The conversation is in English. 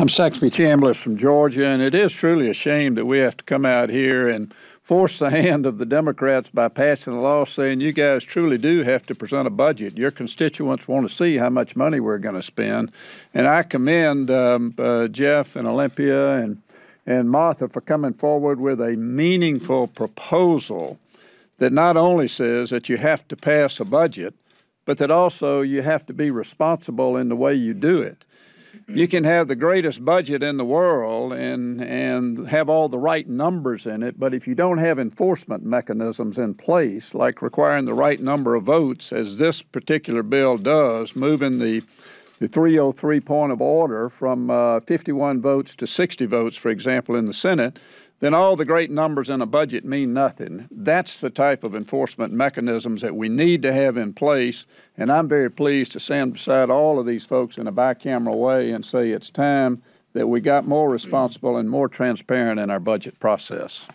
I'm Saxby Chambliss from Georgia, and it is truly a shame that we have to come out here and force the hand of the Democrats by passing a law saying you guys truly do have to present a budget. Your constituents want to see how much money we're going to spend. And I commend um, uh, Jeff and Olympia and, and Martha for coming forward with a meaningful proposal that not only says that you have to pass a budget, but that also you have to be responsible in the way you do it. You can have the greatest budget in the world and and have all the right numbers in it, but if you don't have enforcement mechanisms in place, like requiring the right number of votes, as this particular bill does, moving the the 303 point of order from uh, 51 votes to 60 votes, for example, in the Senate, then all the great numbers in a budget mean nothing. That's the type of enforcement mechanisms that we need to have in place. And I'm very pleased to stand beside all of these folks in a bicameral way and say it's time that we got more responsible and more transparent in our budget process.